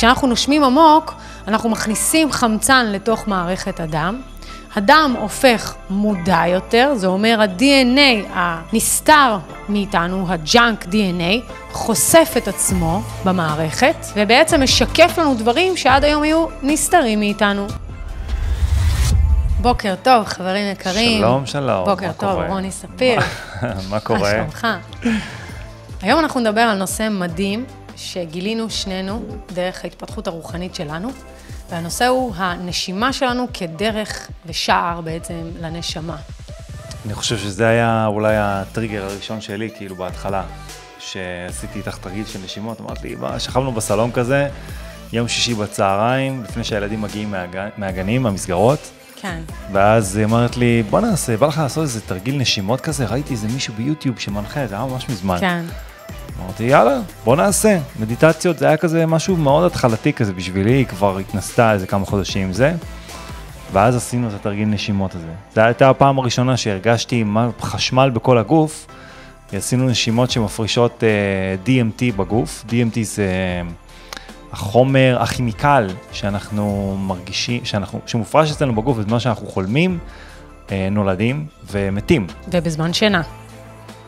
כשאנחנו נושמים עמוק, אנחנו מכניסים חמצן לתוך מערכת הדם. הדם הופך מודע יותר, זה אומר ה-DNA הנסתר מאיתנו, הג'אנק DNA, חושף את עצמו במערכת, ובעצם משקף לנו דברים שעד היום היו נסתרים מאיתנו. בוקר טוב, חברים יקרים. שלום, שלום. בוקר טוב, קורה? רוני ספיר. מה קורה? מה שלומך? היום אנחנו נדבר על נושא מדהים, שגילינו שנינו דרך ההתפתחות הרוחנית שלנו, והנושא הוא הנשימה שלנו כדרך ושער בעצם לנשמה. אני חושב שזה היה אולי הטריגר הראשון שלי, כאילו בהתחלה, שעשיתי איתך תרגיל של נשימות, אמרתי, מה, שכבנו בסלון כזה, יום שישי בצהריים, לפני שהילדים מגיעים מהגן, מהגנים, מהמסגרות. כן. ואז היא אמרת לי, בוא נעשה, בא לך לעשות איזה תרגיל נשימות כזה? ראיתי איזה מישהו ביוטיוב שמנחה, זה היה אה, ממש מזמן. כן. אמרתי יאללה, בוא נעשה. מדיטציות זה היה כזה משהו מאוד התחלתי כזה בשבילי, היא כבר התנסתה איזה כמה חודשים עם זה. ואז עשינו את התרגיל נשימות הזה. זו הייתה הפעם הראשונה שהרגשתי חשמל בכל הגוף. עשינו נשימות שמפרישות uh, אה, DMT בגוף. DMT זה אה, החומר, הכימיקל שאנחנו מרגישים, שאנחנו, שמופרש אצלנו בגוף בזמן שאנחנו חולמים, uh, נולדים ומתים. ובזמן שינה.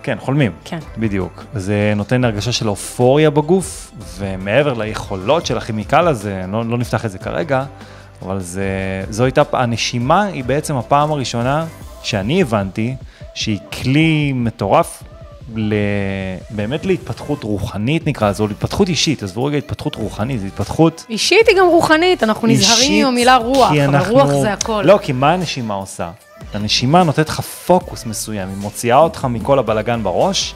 כן, חולמים. כן. בדיוק. זה נותן הרגשה של אופוריה בגוף, ומעבר ליכולות של הכימיקל הזה, לא, לא נפתח את זה כרגע, אבל זה, זו הייתה, הנשימה היא בעצם הפעם הראשונה שאני הבנתי שהיא כלי מטורף ל... באמת להתפתחות רוחנית נקרא לזה, או להתפתחות אישית, עזבו רגע התפתחות רוחנית, זו התפתחות... אישית היא גם רוחנית, אנחנו נזהרים עם המילה רוח, אבל אנחנו... רוח זה הכל. לא, כי מה הנשימה עושה? הנשימה נותנת לך פוקוס מסוים, היא מוציאה אותך מכל הבלגן בראש,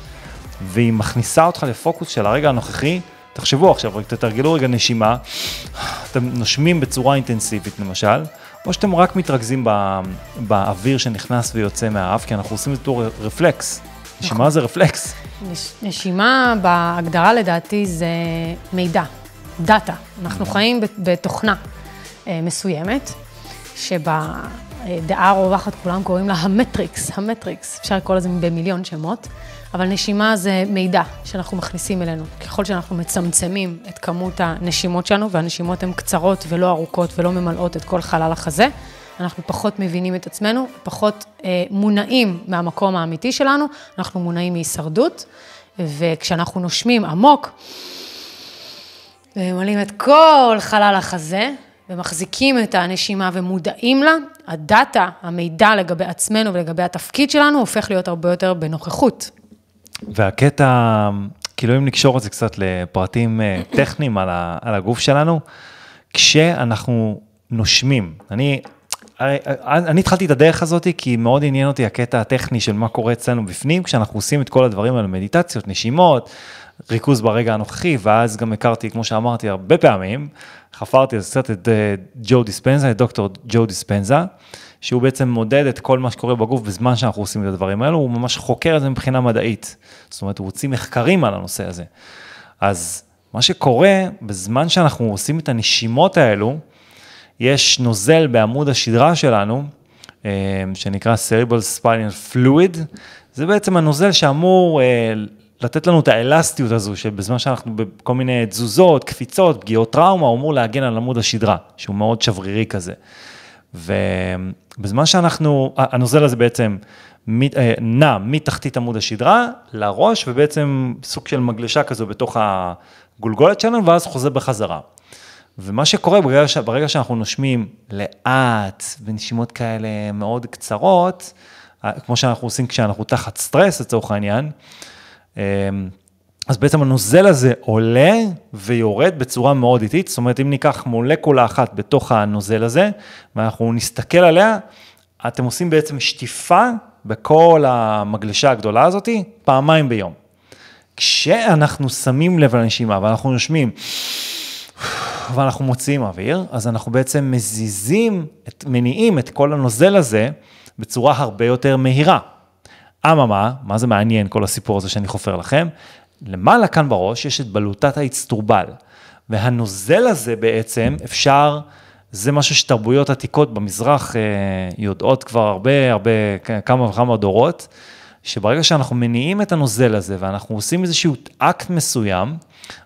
והיא מכניסה אותך לפוקוס של הרגע הנוכחי. תחשבו עכשיו, תתרגלו רגע נשימה, אתם נושמים בצורה אינטנסיבית למשל, או שאתם רק מתרכזים בא... באוויר שנכנס ויוצא מהאף, כי אנחנו עושים את זה רפלקס. נשימה זה רפלקס. נש, נשימה בהגדרה לדעתי זה מידע, דאטה. אנחנו mm-hmm. חיים בתוכנה אה, מסוימת, שבדעה אה, הרווחת כולם קוראים לה המטריקס, המטריקס, אפשר לקרוא לזה במיליון שמות, אבל נשימה זה מידע שאנחנו מכניסים אלינו. ככל שאנחנו מצמצמים את כמות הנשימות שלנו, והנשימות הן קצרות ולא ארוכות ולא ממלאות את כל חלל החזה, אנחנו פחות מבינים את עצמנו, פחות אה, מונעים מהמקום האמיתי שלנו, אנחנו מונעים מהישרדות, וכשאנחנו נושמים עמוק, ומולים את כל חלל החזה, ומחזיקים את הנשימה ומודעים לה, הדאטה, המידע לגבי עצמנו ולגבי התפקיד שלנו, הופך להיות הרבה יותר בנוכחות. והקטע, כאילו אם נקשור את זה קצת לפרטים אה, טכניים על, ה, על הגוף שלנו, כשאנחנו נושמים, אני אני, אני התחלתי את הדרך הזאת כי מאוד עניין אותי הקטע הטכני של מה קורה אצלנו בפנים, כשאנחנו עושים את כל הדברים האלה, מדיטציות, נשימות, ריכוז ברגע הנוכחי, ואז גם הכרתי, כמו שאמרתי, הרבה פעמים, חפרתי אז קצת את אה, ג'ו דיספנזה, את דוקטור ג'ו דיספנזה, שהוא בעצם מודד את כל מה שקורה בגוף בזמן שאנחנו עושים את הדברים האלו, הוא ממש חוקר את זה מבחינה מדעית. זאת אומרת, הוא הוציא מחקרים על הנושא הזה. אז מה שקורה, בזמן שאנחנו עושים את הנשימות האלו, יש נוזל בעמוד השדרה שלנו, אה, שנקרא Cerebral Spinal Fluid, זה בעצם הנוזל שאמור אה, לתת לנו את האלסטיות הזו, שבזמן שאנחנו בכל מיני תזוזות, קפיצות, פגיעות טראומה, הוא אמור להגן על עמוד השדרה, שהוא מאוד שברירי כזה. ובזמן שאנחנו, הנוזל הזה בעצם אה, נע מתחתית עמוד השדרה לראש, ובעצם סוג של מגלשה כזו בתוך הגולגולת שלנו, ואז חוזר בחזרה. ומה שקורה, ברגע, ש... ברגע שאנחנו נושמים לאט, בנשימות כאלה מאוד קצרות, אה, כמו שאנחנו עושים כשאנחנו תחת סטרס לצורך העניין, אמ, אז בעצם הנוזל הזה עולה ויורד בצורה מאוד איטית, זאת אומרת, אם ניקח מולקולה אחת בתוך הנוזל הזה, ואנחנו נסתכל עליה, אתם עושים בעצם שטיפה בכל המגלשה הגדולה הזאת, פעמיים ביום. כשאנחנו שמים לב לנשימה ואנחנו נושמים ואנחנו מוציאים אוויר, אז אנחנו בעצם מזיזים, את, מניעים את כל הנוזל הזה בצורה הרבה יותר מהירה. אממה, מה זה מעניין כל הסיפור הזה שאני חופר לכם? למעלה כאן בראש יש את בלוטת האצטרובל, והנוזל הזה בעצם אפשר... זה משהו שתרבויות עתיקות במזרח אה, יודעות כבר הרבה, הרבה, כמה וכמה דורות, שברגע שאנחנו מניעים את הנוזל הזה ואנחנו עושים איזשהו אקט מסוים,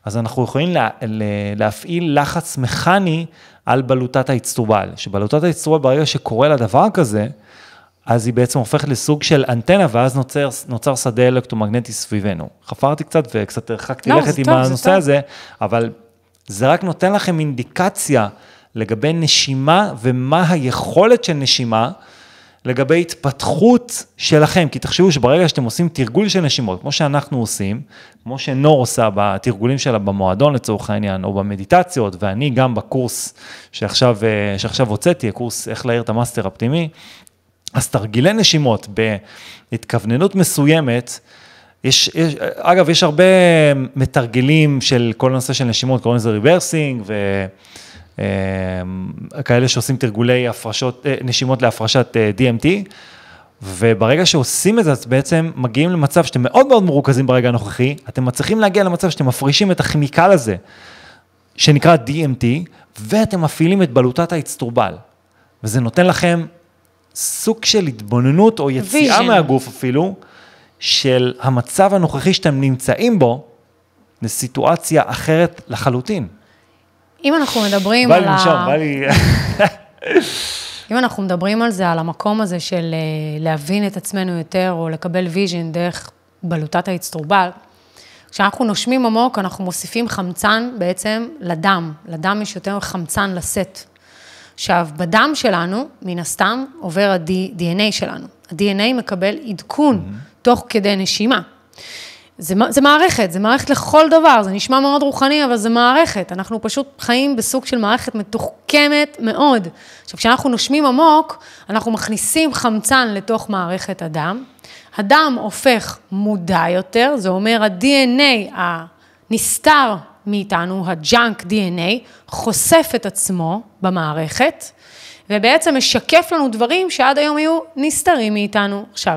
אז אנחנו יכולים לה, לה, להפעיל לחץ מכני על בלוטת האצטרובל, שבלוטת האצטרובל ברגע שקורה לה דבר כזה, אז היא בעצם הופכת לסוג של אנטנה, ואז נוצר, נוצר שדה אלקטרומגנטי סביבנו. חפרתי קצת וקצת הרחקתי לא, לכת עם טוב, הנושא הזה, אבל זה רק נותן לכם אינדיקציה לגבי נשימה ומה היכולת של נשימה. לגבי התפתחות שלכם, כי תחשבו שברגע שאתם עושים תרגול של נשימות, כמו שאנחנו עושים, כמו שנור עושה בתרגולים שלה במועדון לצורך העניין, או במדיטציות, ואני גם בקורס שעכשיו, אה, שעכשיו הוצאתי, הקורס איך להעיר את המאסטר הפנימי, אז תרגילי נשימות בהתכווננות מסוימת, יש, יש, אגב, יש הרבה מתרגלים של כל הנושא של נשימות, קוראים לזה ריברסינג, ו... אה, כאלה שעושים תרגולי הפרשות, אה, נשימות להפרשת אה, DMT, וברגע שעושים את זה, אז בעצם מגיעים למצב שאתם מאוד מאוד מרוכזים ברגע הנוכחי, אתם מצליחים להגיע למצב שאתם מפרישים את הכימיקל הזה, שנקרא DMT, ואתם מפעילים את בלוטת האצטרובל. וזה נותן לכם סוג של התבוננות או יציאה vision. מהגוף אפילו, של המצב הנוכחי שאתם נמצאים בו, לסיטואציה אחרת לחלוטין. אם אנחנו מדברים על ה... בא לי נשאר, בא לי... אם אנחנו מדברים על זה, על המקום הזה של אה, להבין את עצמנו יותר, או לקבל ויז'ן דרך בלוטת האצטרובל, כשאנחנו נושמים עמוק, אנחנו מוסיפים חמצן בעצם לדם. לדם יש יותר חמצן לשאת. עכשיו, בדם שלנו, מן הסתם, עובר ה-DNA שלנו. ה-DNA מקבל עדכון mm-hmm. תוך כדי נשימה. זה, זה מערכת, זה מערכת לכל דבר, זה נשמע מאוד רוחני, אבל זה מערכת. אנחנו פשוט חיים בסוג של מערכת מתוחכמת מאוד. עכשיו, כשאנחנו נושמים עמוק, אנחנו מכניסים חמצן לתוך מערכת הדם. הדם הופך מודע יותר, זה אומר ה-DNA הנסתר מאיתנו, הג'אנק DNA, חושף את עצמו במערכת, ובעצם משקף לנו דברים שעד היום היו נסתרים מאיתנו. עכשיו,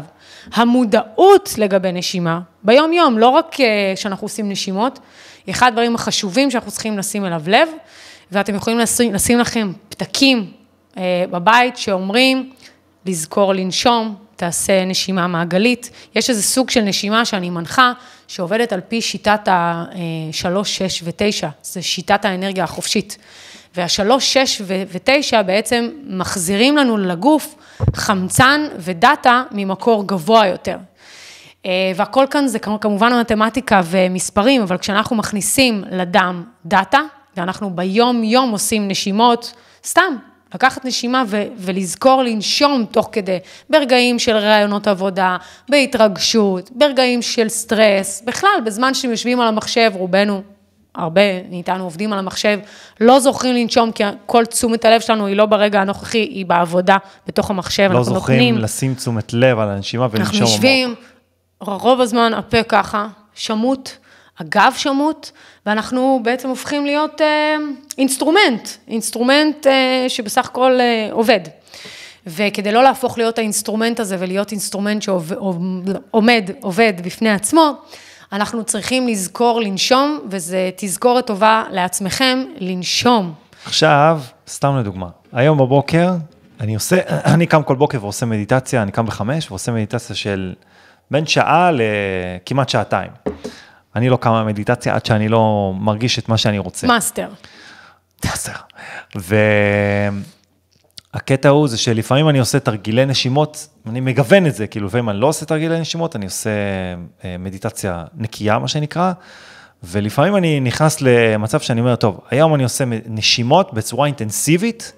המודעות לגבי נשימה, ביום-יום, לא רק אה, שאנחנו עושים נשימות, היא אחד הדברים החשובים שאנחנו צריכים לשים אליו לב, ואתם יכולים לשים, לשים לכם פתקים אה, בבית שאומרים, לזכור לנשום, תעשה נשימה מעגלית. יש איזה סוג של נשימה שאני מנחה, שעובדת על פי שיטת ה-3, 6 ו-9, זה שיטת האנרגיה החופשית. והשלוש, שש ותשע בעצם מחזירים לנו לגוף חמצן ודאטה ממקור גבוה יותר. אה, והכל כאן זה כמובן מתמטיקה ומספרים, אבל כשאנחנו מכניסים לדם דאטה, ואנחנו ביום-יום עושים נשימות, סתם, לקחת נשימה ו- ולזכור לנשום תוך כדי, ברגעים של ראיונות עבודה, בהתרגשות, ברגעים של סטרס, בכלל, בזמן שהם יושבים על המחשב, רובנו הרבה מאיתנו עובדים על המחשב, לא זוכרים לנשום, כי כל תשומת הלב שלנו היא לא ברגע הנוכחי, היא בעבודה, בתוך המחשב, לא אנחנו נותנים... לא זוכרים לשים תשומת לב על הנשימה ולנשום עמוק. אנחנו יושבים, רוב הזמן הפה ככה, שמוט, הגב שמוט, ואנחנו בעצם הופכים להיות אה, אינסטרומנט, אינסטרומנט אה, שבסך הכל אה, עובד. וכדי לא להפוך להיות האינסטרומנט הזה ולהיות אינסטרומנט שעומד, עובד בפני עצמו, אנחנו צריכים לזכור לנשום, וזו תזכורת טובה לעצמכם, לנשום. עכשיו, סתם לדוגמה, היום בבוקר, אני עושה, אני קם כל בוקר ועושה מדיטציה, אני קם בחמש ועושה מדיטציה של בין שעה לכמעט שעתיים. אני לא קם במדיטציה עד שאני לא מרגיש את מה שאני רוצה. מאסטר. מאסטר. הקטע הוא זה שלפעמים אני עושה תרגילי נשימות, אני מגוון את זה, כאילו לפעמים אני לא עושה תרגילי נשימות, אני עושה אה, מדיטציה נקייה, מה שנקרא, ולפעמים אני נכנס למצב שאני אומר, טוב, היום אני עושה נשימות בצורה אינטנסיבית,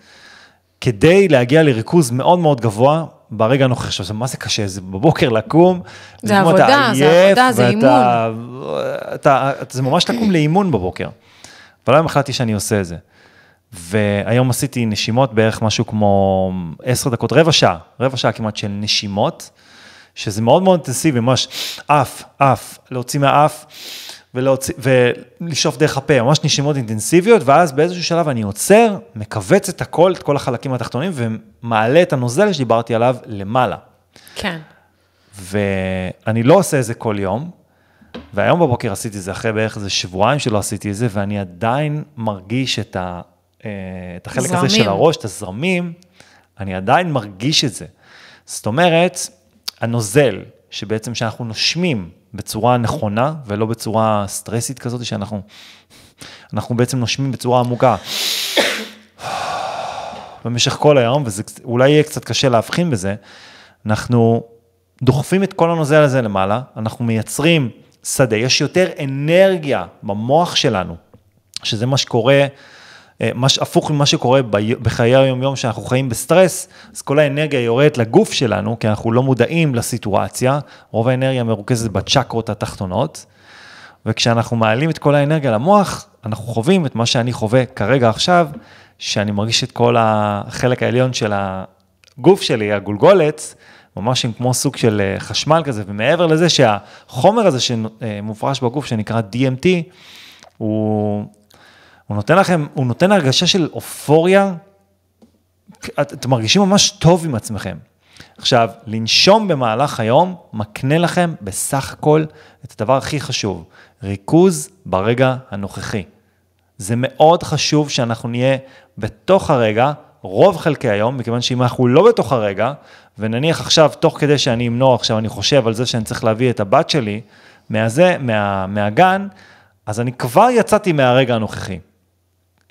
כדי להגיע לריכוז מאוד מאוד גבוה, ברגע הנוכחי, עכשיו, מה זה קשה, זה בבוקר לקום, זה עבודה, אתה זה עבודה, זה אימון. אתה, אתה, אתה, זה ממש לקום לאימון בבוקר. אבל היום החלטתי שאני עושה את זה. והיום עשיתי נשימות בערך משהו כמו עשר דקות, רבע שעה, רבע שעה כמעט של נשימות, שזה מאוד מאוד אינטנסיבי, ממש אף, אף, להוציא מהאף ולהוציא, ולשאוף דרך הפה, ממש נשימות אינטנסיביות, ואז באיזשהו שלב אני עוצר, מכווץ את הכל, את כל החלקים התחתונים, ומעלה את הנוזל שדיברתי עליו למעלה. כן. ואני לא עושה את זה כל יום, והיום בבוקר עשיתי את זה, אחרי בערך איזה שבועיים שלא עשיתי את זה, ואני עדיין מרגיש את ה... אה, את החלק זרמים. הזה של הראש, את הזרמים, אני עדיין מרגיש את זה. זאת אומרת, הנוזל, שבעצם שאנחנו נושמים בצורה נכונה, ולא בצורה סטרסית כזאת, שאנחנו אנחנו בעצם נושמים בצורה עמוקה. במשך כל היום, וזה אולי יהיה קצת קשה להבחין בזה, אנחנו דוחפים את כל הנוזל הזה למעלה, אנחנו מייצרים שדה, יש יותר אנרגיה במוח שלנו, שזה מה שקורה אה, מה הפוך ממה שקורה בחיי היום-יום, שאנחנו חיים בסטרס, אז כל האנרגיה יורדת לגוף שלנו, כי אנחנו לא מודעים לסיטואציה, רוב האנרגיה מרוכזת בצ'קרות התחתונות, וכשאנחנו מעלים את כל האנרגיה למוח, אנחנו חווים את מה שאני חווה כרגע עכשיו, שאני מרגיש את כל החלק העליון של הגוף שלי, הגולגולת, ממש עם כמו סוג של אה, חשמל כזה, ומעבר לזה שהחומר הזה שמופרש אה, בגוף, שנקרא DMT, הוא הוא נותן לכם, הוא נותן הרגשה של אופוריה, את, אתם מרגישים ממש טוב עם עצמכם. עכשיו, לנשום במהלך היום מקנה לכם בסך הכל את הדבר הכי חשוב, ריכוז ברגע הנוכחי. זה מאוד חשוב שאנחנו נהיה בתוך הרגע רוב חלקי היום, מכיוון שאם אנחנו לא בתוך הרגע, ונניח עכשיו, תוך כדי שאני אמנוע, עכשיו אני חושב על זה שאני צריך להביא את הבת שלי מהזה, מה, מהגן, אז אני כבר יצאתי מהרגע הנוכחי.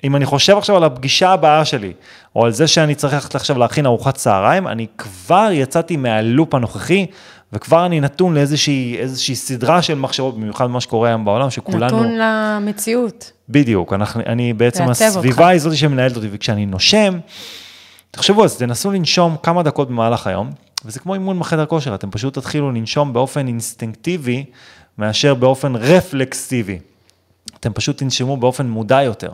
אם אני חושב עכשיו על הפגישה הבאה שלי, או על זה שאני צריך ללכת עכשיו להכין ארוחת צהריים, אני כבר יצאתי מהלופ הנוכחי, וכבר אני נתון לאיזושהי איזושהי סדרה של מחשבות, במיוחד מה שקורה היום בעולם, שכולנו... נתון למציאות. בדיוק, אנחנו, אני בעצם, הסביבה היא זאת שמנהלת אותי, וכשאני נושם, תחשבו על זה, תנסו לנשום כמה דקות במהלך היום, וזה כמו אימון בחדר כושר, אתם פשוט תתחילו לנשום באופן אינסטינקטיבי, מאשר באופן רפלקסיבי. אתם פשוט תנשמו באופן מודע יותר.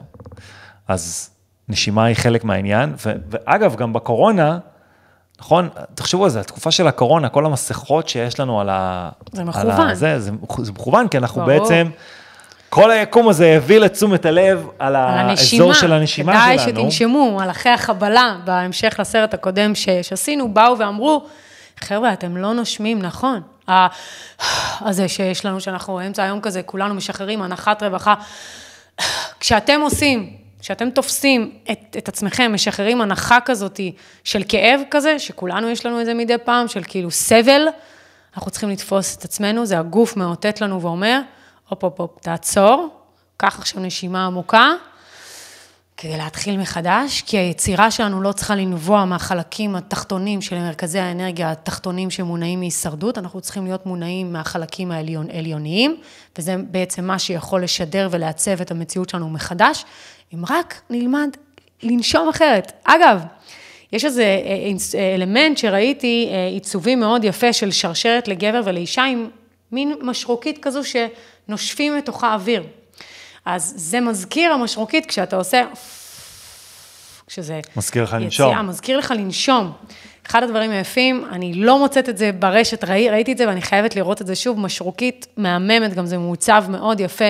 אז נשימה היא חלק מהעניין, ו- ואגב, גם בקורונה, נכון? תחשבו על זה, התקופה של הקורונה, כל המסכות שיש לנו על ה... זה מכוון. ה... זה, זה, זה מכוון, כי אנחנו ברור. בעצם, כל היקום הזה הביא לתשומת הלב על, על האזור של הנשימה שלנו. על הנשימה, כדאי שתנשמו, על אחרי החבלה, בהמשך לסרט הקודם ש... שעשינו, באו ואמרו, חבר'ה, אתם לא נושמים, נכון. הזה שיש לנו, שאנחנו אמצע היום כזה, כולנו משחררים, הנחת רווחה. כשאתם עושים כשאתם תופסים את, את עצמכם, משחררים הנחה כזאת של כאב כזה, שכולנו יש לנו את זה מדי פעם, של כאילו סבל, אנחנו צריכים לתפוס את עצמנו, זה הגוף מאותת לנו ואומר, הופ הופ הופ, תעצור, קח עכשיו נשימה עמוקה, כדי להתחיל מחדש, כי היצירה שלנו לא צריכה לנבוע מהחלקים התחתונים של מרכזי האנרגיה התחתונים שמונעים מהישרדות, אנחנו צריכים להיות מונעים מהחלקים העליוניים, וזה בעצם מה שיכול לשדר ולעצב את המציאות שלנו מחדש, אם רק נלמד לנשום אחרת. אגב, יש איזה אה, אה, אלמנט שראיתי, אה, עיצובי מאוד יפה של שרשרת לגבר ולאישה עם מין משרוקית כזו שנושפים מתוכה אוויר. אז זה מזכיר המשרוקית כשאתה עושה... כשזה... מזכיר לך לנשום. יציאה, מזכיר לך לנשום. אחד הדברים היפים, אני לא מוצאת את זה ברשת, ראי, ראיתי את זה ואני חייבת לראות את זה שוב, משרוקית מהממת, גם זה מעוצב מאוד יפה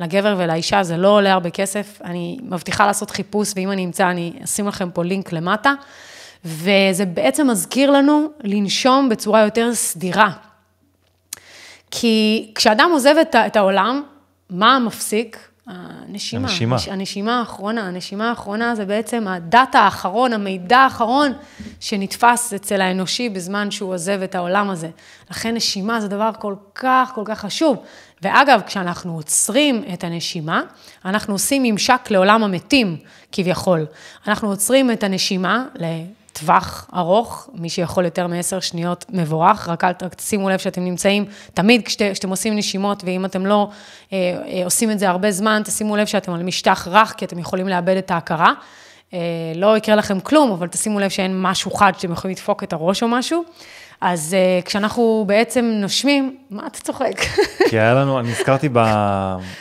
לגבר ולאישה, זה לא עולה הרבה כסף. אני מבטיחה לעשות חיפוש, ואם אני אמצא, אני אשים לכם פה לינק למטה. וזה בעצם מזכיר לנו לנשום בצורה יותר סדירה. כי כשאדם עוזב את, את העולם, מה מפסיק? הנשימה. הנשימה. הנש, הנשימה האחרונה. הנשימה האחרונה זה בעצם הדאטה האחרון, המידע האחרון שנתפס אצל האנושי בזמן שהוא עוזב את העולם הזה. לכן נשימה זה דבר כל כך, כל כך חשוב. ואגב, כשאנחנו עוצרים את הנשימה, אנחנו עושים ממשק לעולם המתים, כביכול. אנחנו עוצרים את הנשימה ל... טווח ארוך, מי שיכול יותר מעשר שניות מבורך, רק אל תשימו לב שאתם נמצאים תמיד כשאתם עושים נשימות, ואם אתם לא אה, אה, עושים את זה הרבה זמן, תשימו לב שאתם על משטח רך, כי אתם יכולים לאבד את ההכרה. אה, לא יקרה לכם כלום, אבל תשימו לב שאין משהו חד שאתם יכולים לדפוק את הראש או משהו. אה, אז uh, כשאנחנו בעצם נושמים, מה אתה צוחק? כי היה לנו, אני נזכרתי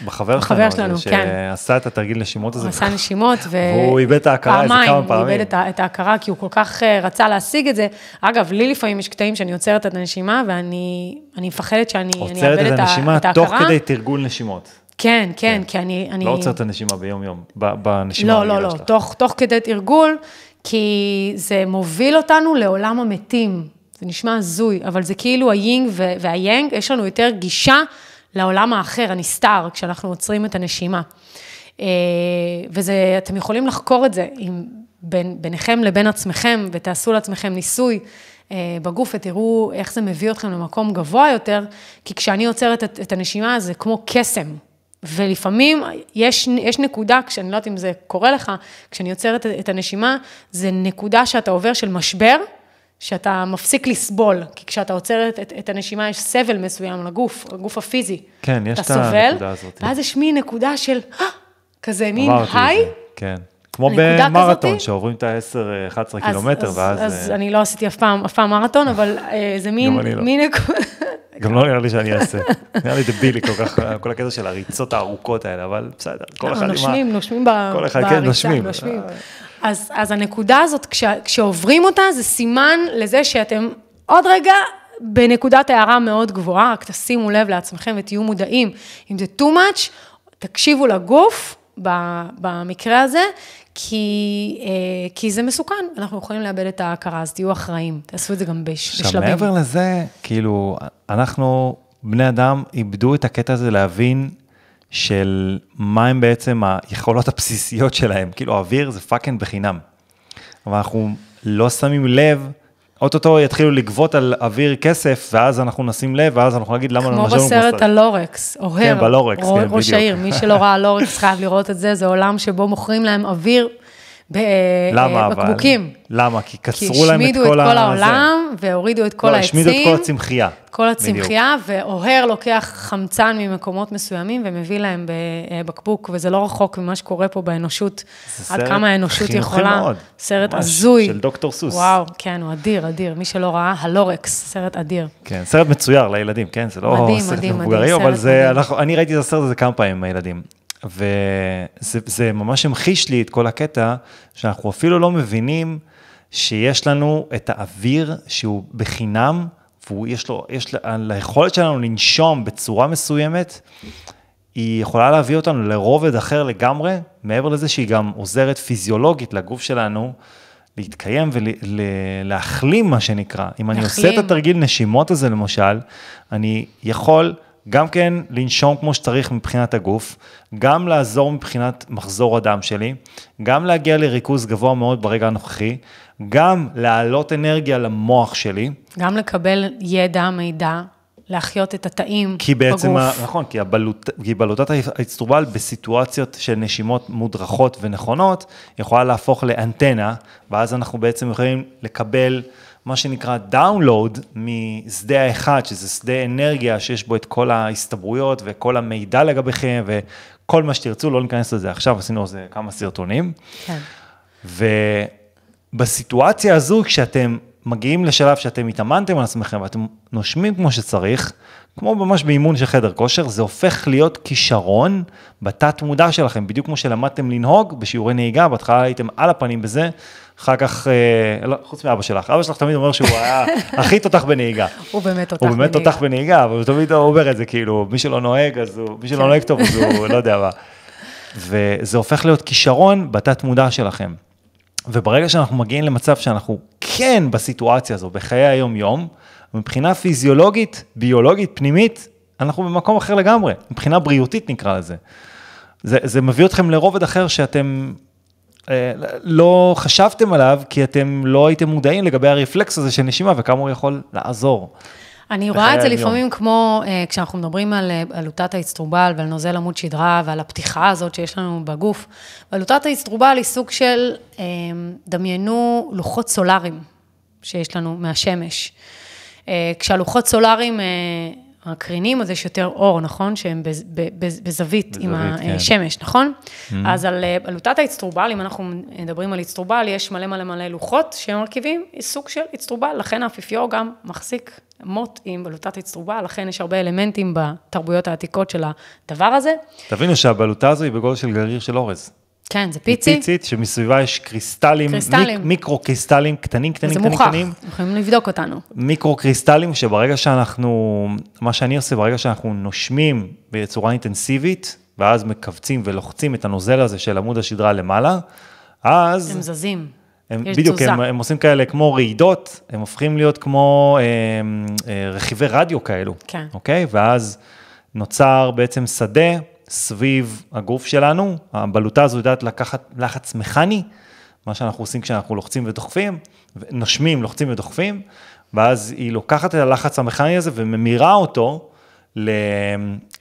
בחבר שלנו, שלנו, שעשה כן. את התרגיל נשימות הזה. הוא עשה נשימות, ו... והוא איבד את ההכרה איזה כמה פעמים. פעמיים, הוא איבד את ההכרה, כי הוא כל כך אה, רצה להשיג את זה. אגב, לי לפעמים יש קטעים שאני עוצרת את הנשימה, ואני מפחדת שאני אאבד את ההכרה. עוצרת את הנשימה את תוך כדי תרגול נשימות. כן, כן, כן, כי אני... אני... לא עוצרת את הנשימה ביום-יום, בנשימה לא, לא, לא, תוך, תוך כדי תרגול, כי זה מוביל אותנו לעולם המתים. זה נשמע הזוי, אבל זה כאילו היינג והיאנג, יש לנו יותר גישה לעולם האחר, הנסתר, כשאנחנו עוצרים את הנשימה. אה, וזה, אתם יכולים לחקור את זה עם, בין, ביניכם לבין עצמכם, ותעשו לעצמכם ניסוי אה, בגוף ותראו איך זה מביא אתכם למקום גבוה יותר, כי כשאני עוצרת את, את הנשימה זה כמו קסם. ולפעמים יש, יש נקודה, כשאני לא יודעת אם זה קורה לך, כשאני עוצרת את הנשימה, זה נקודה שאתה עובר של משבר, שאתה מפסיק לסבול, כי כשאתה עוצר את, את הנשימה, יש סבל מסוים לגוף, לגוף הפיזי. כן, יש את הנקודה הזאת. ואז יש מין נקודה של, אה, כזה מין היי. כן. כמו במרתון, שעוברים את ה-10-11 קילומטר, אז, ואז... אז אה, אני לא עשיתי אף פעם, אף פעם מרתון, אבל אה, זה מין... גם אני לא. גם לא נראה לי שאני אעשה. נראה לי דבילי כל כך, כל הקטע של הריצות הארוכות האלה, אבל בסדר, כל אחד עם ה... נושמים, נושמים כן, בריצה, נושמים. אז, אז הנקודה הזאת, כש, כשעוברים אותה, זה סימן לזה שאתם עוד רגע בנקודת הערה מאוד גבוהה, רק תשימו לב לעצמכם ותהיו מודעים. אם זה too much, תקשיבו לגוף במקרה הזה, כי, אה, כי זה מסוכן, אנחנו יכולים לאבד את ההכרה, אז תהיו אחראים, תעשו את זה גם בש, בשלבים. עכשיו, מעבר לזה, כאילו, אנחנו, בני אדם, איבדו את הקטע הזה להבין של מה הם בעצם היכולות הבסיסיות שלהם, כאילו האוויר זה פאקינג בחינם. אבל אנחנו לא שמים לב, אוטוטו יתחילו לגבות על אוויר כסף, ואז אנחנו נשים לב, ואז אנחנו נגיד למה לא נשאר כמו בסרט הלורקס, אוהב. כן, בלורקס, כן, בדיוק. ראש העיר, מי שלא ראה לורקס חייב לראות את זה, זה עולם שבו מוכרים להם אוויר למה אה, בקבוקים. למה? כי קצרו להם את כל ה... כי השמידו את כל העולם, והורידו את לא, כל לא, העצים. לא, השמידו את כל הצמחייה. את כל הצמחייה, ואוהר לוקח חמצן ממקומות מסוימים ומביא להם בבקבוק, אה, וזה לא רחוק ממה שקורה פה באנושות, עד כמה האנושות יכולה. זה סרט חינוכי מאוד. סרט הזוי. של דוקטור סוס. וואו, כן, הוא אדיר, אדיר. מי שלא ראה, הלורקס, סרט אדיר. כן, סרט מצויר לילדים, כן? זה לא מדהים, סרט מבוגרי, אבל זה, אני ראיתי את הסרט הזה כמה פעמים עם הילדים. וזה ממש המחיש לי את כל הקטע, שאנחנו אפילו לא מבינים שיש לנו את האוויר שהוא בחינם, ויש לו, יש, ליכולת שלנו לנשום בצורה מסוימת, היא יכולה להביא אותנו לרובד אחר לגמרי, מעבר לזה שהיא גם עוזרת פיזיולוגית לגוף שלנו להתקיים ולהחלים, מה שנקרא. אם אני עושה את התרגיל נשימות הזה, למשל, אני יכול גם כן לנשום כמו שצריך מבחינת הגוף, גם לעזור מבחינת מחזור הדם שלי, גם להגיע לריכוז גבוה מאוד ברגע הנוכחי, גם להעלות אנרגיה למוח שלי. גם לקבל ידע, מידע, להחיות את התאים כי בעצם בגוף. ה, נכון, כי, הבלוט, כי בלוטת האצטרובל בסיטואציות של נשימות מודרכות ונכונות, יכולה להפוך לאנטנה, ואז אנחנו בעצם יכולים לקבל... מה שנקרא דאונלואוד משדה האחד, שזה שדה אנרגיה שיש בו את כל ההסתברויות וכל המידע לגביכם וכל מה שתרצו, לא ניכנס לזה עכשיו, עשינו על זה כמה סרטונים. כן. ובסיטואציה הזו, כשאתם מגיעים לשלב שאתם התאמנתם על עצמכם ואתם נושמים כמו שצריך, כמו ממש באימון של חדר כושר, זה הופך להיות כישרון בתת מודע שלכם, בדיוק כמו שלמדתם לנהוג בשיעורי נהיגה, בהתחלה הייתם על הפנים בזה, אחר כך, אה, לא, חוץ מאבא שלך, אבא שלך תמיד אומר שהוא היה הכי תותח בנהיגה. הוא באמת תותח בנהיגה. הוא באמת תותח בנהיגה, אבל הוא תמיד אומר את זה, כאילו, מי שלא נוהג, אז הוא, מי שלא כן. נוהג טוב, אז הוא לא יודע מה. וזה הופך להיות כישרון בתת מודע שלכם. וברגע שאנחנו מגיעים למצב שאנחנו כן בסיטואציה הזו, בחיי היום-יום, מבחינה פיזיולוגית, ביולוגית, פנימית, אנחנו במקום אחר לגמרי, מבחינה בריאותית נקרא לזה. זה, זה מביא אתכם לרובד אחר שאתם אה, לא חשבתם עליו, כי אתם לא הייתם מודעים לגבי הרפלקס הזה של נשימה, וכמה הוא יכול לעזור. אני רואה את זה היום. לפעמים כמו, uh, כשאנחנו מדברים על אלוטת אה, האיסטרובל ועל נוזל עמוד שדרה ועל הפתיחה הזאת שיש לנו בגוף. אלוטת האיסטרובל היא סוג של, uh, דמיינו לוחות סולאריים שיש לנו מהשמש. Uh, כשהלוחות סולאריים uh, הקרינים, אז יש יותר אור, נכון? שהם בז, בז, בזווית, בזווית עם השמש, כן. נכון? Mm-hmm. אז על, אה, על האצטרובל, אם אנחנו מדברים על אצטרובל, יש מלא מלא מלא לוחות שהם שמרכיבים סוג של אצטרובל, לכן האפיפיור גם מחזיק מוט עם בלוטת אצטרובל, לכן יש הרבה אלמנטים בתרבויות העתיקות של הדבר הזה. תבינו שהבלוטה הזו היא בגודל של גריר של אורז. כן, זה פיצי. היא פיצית שמסביבה יש קריסטלים, קריסטלים. מיק, מיקרו-קריסטלים קטנים, קטנים, קטנים, זה מוכח. קטנים. יכולים לבדוק אותנו. מיקרו-קריסטלים שברגע שאנחנו, מה שאני עושה, ברגע שאנחנו נושמים בצורה אינטנסיבית, ואז מכווצים ולוחצים את הנוזל הזה של עמוד השדרה למעלה, אז... הם זזים. הם, יש בדיוק, תזוזה. בדיוק, הם, הם עושים כאלה כמו רעידות, הם הופכים להיות כמו הם, אה, אה, רכיבי רדיו כאלו, כן. אוקיי? ואז נוצר בעצם שדה סביב הגוף שלנו. הבלוטה הזו יודעת לקחת לחץ מכני, מה שאנחנו עושים כשאנחנו לוחצים ודוחפים, נושמים, לוחצים ודוחפים, ואז היא לוקחת את הלחץ המכני הזה וממירה אותו ל...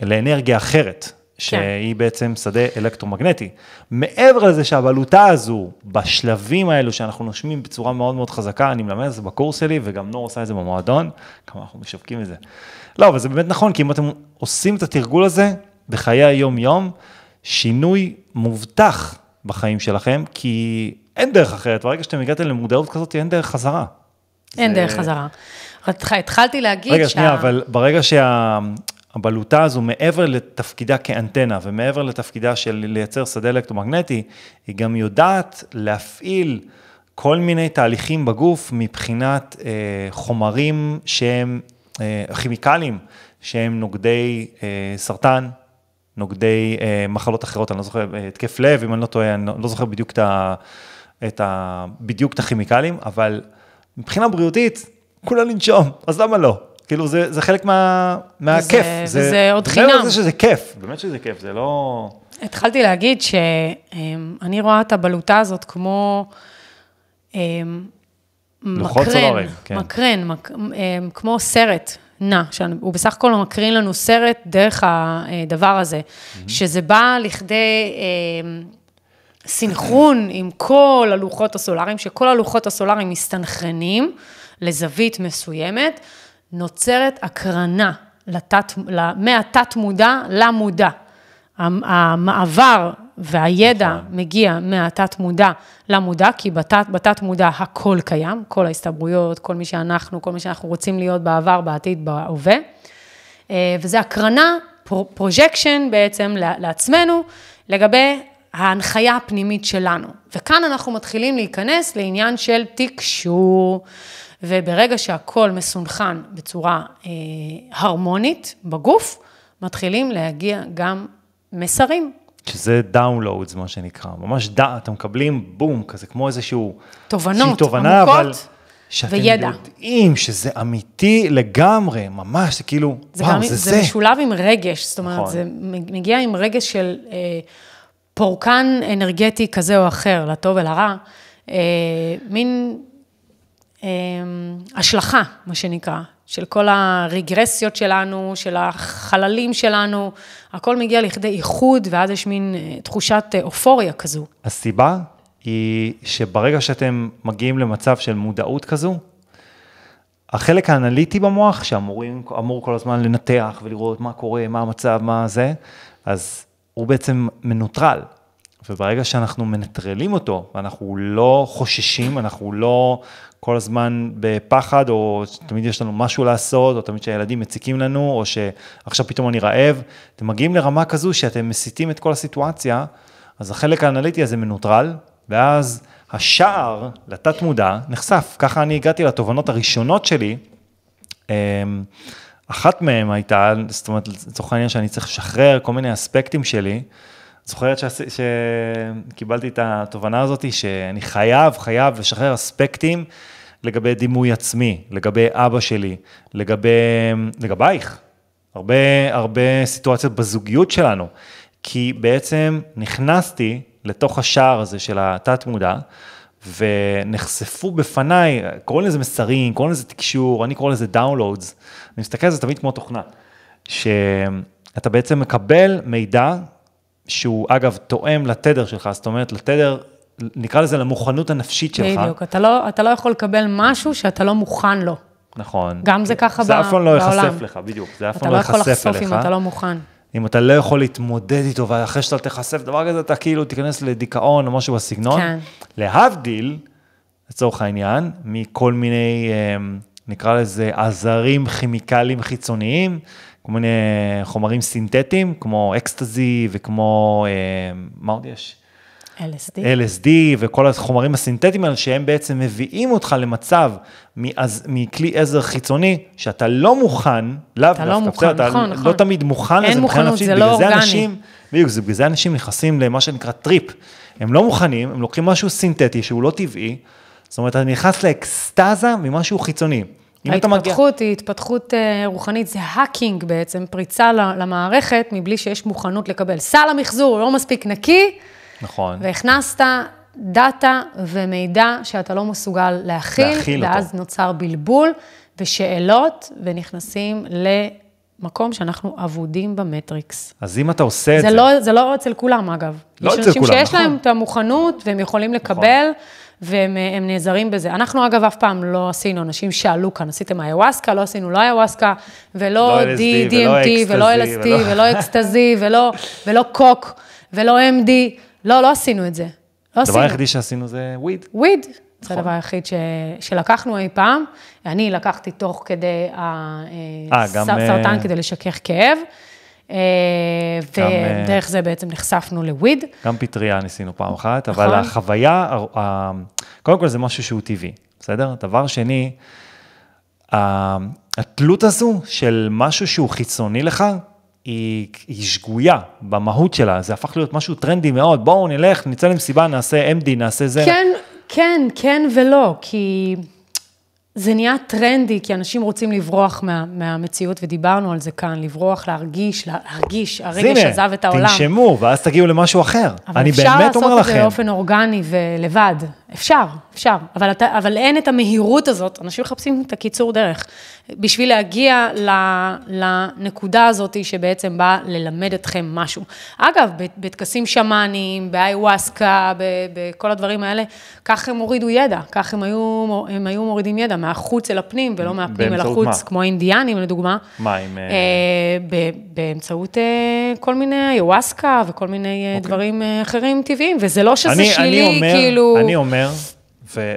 לאנרגיה אחרת, כן. שהיא בעצם שדה אלקטרומגנטי. מעבר לזה שהבלוטה הזו, בשלבים האלו שאנחנו נושמים בצורה מאוד מאוד חזקה, אני מלמד את זה בקורס שלי, וגם נור עושה את זה במועדון, כמה אנחנו משווקים את זה. לא, אבל זה באמת נכון, כי אם אתם עושים את התרגול הזה, בחיי היום-יום שינוי מובטח בחיים שלכם, כי אין דרך אחרת. ברגע שאתם הגעתם למודעות כזאת, אין דרך חזרה. אין זה... דרך חזרה. התחלתי להגיד רגע, שה... שנייה, אבל ברגע שהבלוטה הזו, מעבר לתפקידה כאנטנה ומעבר לתפקידה של לייצר שדה אלקטרומגנטי, היא גם יודעת להפעיל כל מיני תהליכים בגוף מבחינת אה, חומרים שהם, אה, כימיקלים, שהם נוגדי אה, סרטן, נוגדי אה, מחלות אחרות, אני לא זוכר, אה, התקף לב, אם אני לא טועה, אני לא זוכר בדיוק את, ה, את, ה, בדיוק את הכימיקלים, אבל מבחינה בריאותית, כולה לנשום, אז למה לא? כאילו, זה, זה חלק מה, מהכיף. זה, זה, זה עוד חינם. זה שזה כיף, באמת שזה כיף, זה לא... התחלתי להגיד שאני אמ, רואה את הבלוטה הזאת כמו... אמ, לוחות סולאריים, כן. מקרן, מק, אמ, כמו סרט, נע, שהוא בסך הכל מקרין לנו סרט דרך הדבר הזה, mm-hmm. שזה בא לכדי אה, סינכרון עם כל הלוחות הסולאריים, שכל הלוחות הסולאריים מסתנכרנים לזווית מסוימת, נוצרת הקרנה לתת, מהתת מודע למודע. המעבר והידע נכון. מגיע מהתת-מודע למודע, כי בתת, בתת-מודע הכל קיים, כל ההסתברויות, כל מי שאנחנו, כל מי שאנחנו רוצים להיות בעבר, בעתיד, בהווה. אה, וזה הקרנה, פרוג'קשן בעצם לעצמנו, לגבי ההנחיה הפנימית שלנו. וכאן אנחנו מתחילים להיכנס לעניין של תקשור, וברגע שהכל מסונכן בצורה אה, הרמונית בגוף, מתחילים להגיע גם מסרים שזה דאונלואודס, מה שנקרא, ממש, ד... אתם מקבלים בום, כזה כמו איזשהו... תובנות, תובנה, עמוקות אבל שאתם וידע. יודעים שזה אמיתי לגמרי, ממש, זה כאילו, זה וואו, גם, זה זה. זה משולב עם רגש, זאת אומרת, נכון. זה מגיע עם רגש של אה, פורקן אנרגטי כזה או אחר, לטוב ולרע, אה, מין אה, השלכה, מה שנקרא, של כל הרגרסיות שלנו, של החללים שלנו, הכל מגיע לכדי איחוד, ואז יש מין אה, תחושת אה, אופוריה כזו. הסיבה היא שברגע שאתם מגיעים למצב של מודעות כזו, החלק האנליטי במוח, שאמורים, אמור כל הזמן לנתח ולראות מה קורה, מה המצב, מה זה, אז הוא בעצם מנוטרל. וברגע שאנחנו מנטרלים אותו, ואנחנו לא חוששים, אנחנו לא כל הזמן בפחד, או תמיד יש לנו משהו לעשות, או תמיד שהילדים מציקים לנו, או שעכשיו פתאום אני רעב, אתם מגיעים לרמה כזו שאתם מסיתים את כל הסיטואציה, אז החלק האנליטי הזה מנוטרל, ואז השער לתת מודע נחשף. ככה אני הגעתי לתובנות הראשונות שלי. אמ, אחת מהן הייתה, זאת אומרת, לצורך העניין שאני צריך לשחרר כל מיני אספקטים שלי, זוכרת שקיבלתי את התובנה הזאת, שאני חייב, חייב לשחרר אספקטים לגבי דימוי עצמי, לגבי אבא שלי, לגבי, לגבייך, הרבה, הרבה סיטואציות בזוגיות שלנו, כי בעצם נכנסתי לתוך השער הזה של התת-מודע, ונחשפו בפניי, קוראים לזה מסרים, קוראים לזה תקשור, אני קורא לזה דאונלואודס, אני מסתכל על זה תמיד כמו תוכנה, שאתה בעצם מקבל מידע שהוא אגב תואם לתדר שלך, זאת אומרת, לתדר, נקרא לזה למוכנות הנפשית שלך. בדיוק, אתה לא, אתה לא יכול לקבל משהו שאתה לא מוכן לו. נכון. גם זה ככה בעולם. זה אף פעם לא ייחשף לך, בדיוק, זה אף פעם לא ייחשף אליך. אתה לא יכול לחשוף אם אתה לא מוכן. אם אתה לא יכול להתמודד איתו, ואחרי שאתה תיחשף דבר כזה, אתה כאילו תיכנס לדיכאון או משהו בסגנון. כן. להבדיל, לצורך העניין, מכל מיני, אה, נקרא לזה, עזרים כימיקליים חיצוניים, כל מיני חומרים סינתטיים, כמו אקסטזי וכמו, אה, מה עוד יש? LSD. LSD וכל החומרים הסינתטיים האלה, שהם בעצם מביאים אותך למצב מאז, מכלי עזר חיצוני, שאתה לא מוכן, לאו לא דווקא, לא מוכן, אתה נכון, לא נכון. תמיד מוכן לזה מבחינה נפשית, בגלל לא זה אורגני. אנשים, בדיוק, בגלל זה אנשים נכנסים למה שנקרא טריפ. הם לא מוכנים, הם לוקחים משהו סינתטי שהוא לא טבעי, זאת אומרת, אתה נכנס לאקסטזה ממשהו חיצוני. ההתפתחות מגיע... היא התפתחות אה, רוחנית, זה האקינג בעצם, פריצה למערכת מבלי שיש מוכנות לקבל. סל המחזור לא מספיק נקי. נכון. והכנסת דאטה ומידע שאתה לא מסוגל להכיל, להכיל ואז אותו. נוצר בלבול ושאלות, ונכנסים למקום שאנחנו אבודים במטריקס. אז אם אתה עושה זה את זה... לא, זה לא אצל כולם, אגב. לא אצל כולם, נכון. יש אנשים שיש להם את המוכנות והם יכולים נכון. לקבל. נכון. והם אה, נעזרים בזה. אנחנו אגב אף פעם לא עשינו, אנשים שאלו כאן, עשיתם איוואסקה, לא עשינו לא איוואסקה, ולא לא LSD, DMT, ולא LSD, ולא אקסטזי, ולא, ולא קוק, ולא MD, לא, לא עשינו את זה. לא עשינו. הדבר היחידי שעשינו זה וויד. וויד, זה נכון. הדבר היחיד ש... שלקחנו אי פעם. אני לקחתי תוך כדי הסרטן אה, אה, כדי לשכך כאב. אה, אה, ודרך זה בעצם נחשפנו לוויד. גם פטריה ניסינו פעם אחת, אבל נכון. החוויה, קודם כל זה משהו שהוא טבעי, בסדר? דבר שני, התלות הזו של משהו שהוא חיצוני לך, היא, היא שגויה במהות שלה, זה הפך להיות משהו טרנדי מאוד, בואו נלך, נצא למסיבה, נעשה MD, נעשה זה. כן, כן, כן ולא, כי... זה נהיה טרנדי, כי אנשים רוצים לברוח מה, מהמציאות, ודיברנו על זה כאן, לברוח, להרגיש, להרגיש, הרגע הנה, עזב את העולם. תנשמו, ואז תגיעו למשהו אחר. אני באמת אומר לכם. אבל אפשר לעשות את זה באופן אורגני ולבד, אפשר, אפשר, אבל, אתה, אבל אין את המהירות הזאת, אנשים מחפשים את הקיצור דרך. בשביל להגיע ל, לנקודה הזאת שבעצם באה ללמד אתכם משהו. אגב, בטקסים שמאניים, באיווסקה, בכל הדברים האלה, כך הם הורידו ידע, כך הם היו, הם היו מורידים ידע, מהחוץ אל הפנים, ולא מהפנים אל החוץ, מה? כמו האינדיאנים לדוגמה. מה, עם... אה, אה, ב, באמצעות אה, כל מיני איווסקה וכל מיני אוקיי. דברים אחרים טבעיים, וזה לא שזה אני, שלילי, אני אומר, כאילו... אני אומר, אומר,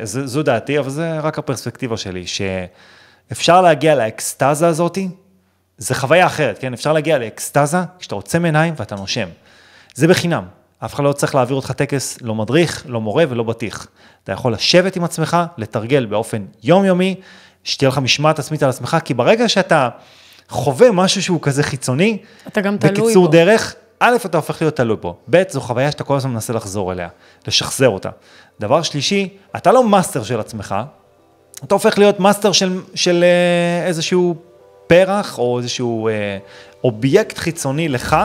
וזו דעתי, אבל זה רק הפרספקטיבה שלי, שאפשר להגיע לאקסטזה הזאתי, זה חוויה אחרת, כן? אפשר להגיע לאקסטזה כשאתה עוצם עיניים ואתה נושם. זה בחינם, אף אחד לא צריך להעביר אותך טקס, לא מדריך, לא מורה ולא בטיח. אתה יכול לשבת עם עצמך, לתרגל באופן יומיומי, שתהיה לך משמעת עצמית על עצמך, כי ברגע שאתה חווה משהו שהוא כזה חיצוני, אתה גם תלוי בו. בקיצור דרך, א', אתה הופך להיות תלוי בו, ב', זו חוויה שאתה כל הזמן מנסה לחזור אליה, לשחזר אותה. דבר שלישי, אתה לא מאסטר של עצמך, אתה הופך להיות מאסטר של, של אה, איזשהו פרח או איזשהו אה, אובייקט חיצוני לך,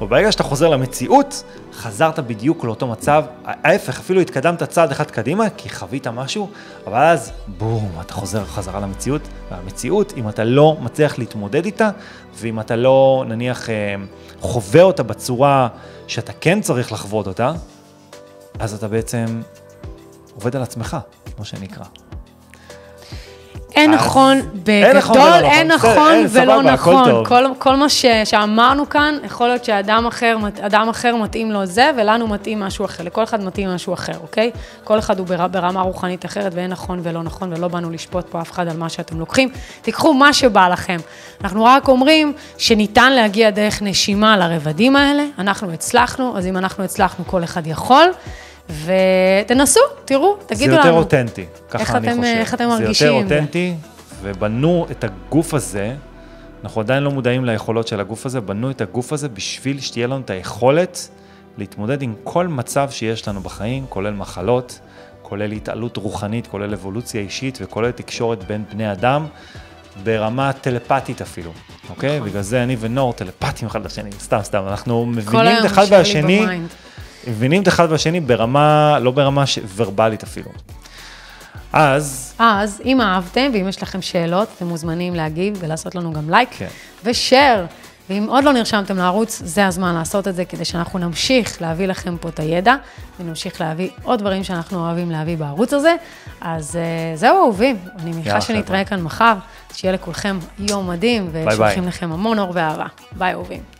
וברגע שאתה חוזר למציאות, חזרת בדיוק לאותו מצב, ההפך, אפילו התקדמת צעד אחד קדימה, כי חווית משהו, אבל אז בום, אתה חוזר חזרה למציאות, והמציאות, אם אתה לא מצליח להתמודד איתה, ואם אתה לא, נניח, אה, חווה אותה בצורה שאתה כן צריך לחוות אותה, אז אתה בעצם עובד על עצמך, כמו שנקרא. אין אה, נכון בגדול, אין נכון ולא נכון. נכון, נכון. כל מה שאמרנו כאן, יכול להיות שאדם אחר מתאים לו זה, ולנו מתאים משהו אחר. לכל אחד מתאים משהו אחר, אוקיי? כל אחד הוא ברמה רוחנית אחרת, ואין נכון ולא נכון, ולא באנו לשפוט פה אף אחד על מה שאתם לוקחים. תיקחו מה שבא לכם. אנחנו רק אומרים שניתן להגיע דרך נשימה לרבדים האלה. אנחנו הצלחנו, אז אם אנחנו הצלחנו, כל אחד יכול. ותנסו, תראו, תגידו לנו. זה יותר לנו. אותנטי, ככה אני אתם, אה, חושב. איך אתם מרגישים. זה יותר אותנטי, ובנו את הגוף הזה, אנחנו עדיין לא מודעים ליכולות של הגוף הזה, בנו את הגוף הזה בשביל שתהיה לנו את היכולת להתמודד עם כל מצב שיש לנו בחיים, כולל מחלות, כולל התעלות רוחנית, כולל אבולוציה אישית וכולל תקשורת בין בני אדם. ברמה טלפתית אפילו, אוקיי? נכון. בגלל זה אני ונור טלפתים אחד לשני, סתם סתם, אנחנו מבינים אחד והשני. מבינים את אחד והשני ברמה, לא ברמה ש... ורבלית אפילו. אז... אז אם אהבתם, ואם יש לכם שאלות, אתם מוזמנים להגיב ולעשות לנו גם לייק כן. ושאר. ואם עוד לא נרשמתם לערוץ, זה הזמן לעשות את זה, כדי שאנחנו נמשיך להביא לכם פה את הידע, ונמשיך להביא עוד דברים שאנחנו אוהבים להביא בערוץ הזה. אז אה, זהו, אהובים. אני מניחה שנתראה כאן מחר, שיהיה לכולכם יום מדהים, ושולחים לכם המון אור ואהבה. ביי, אהובים.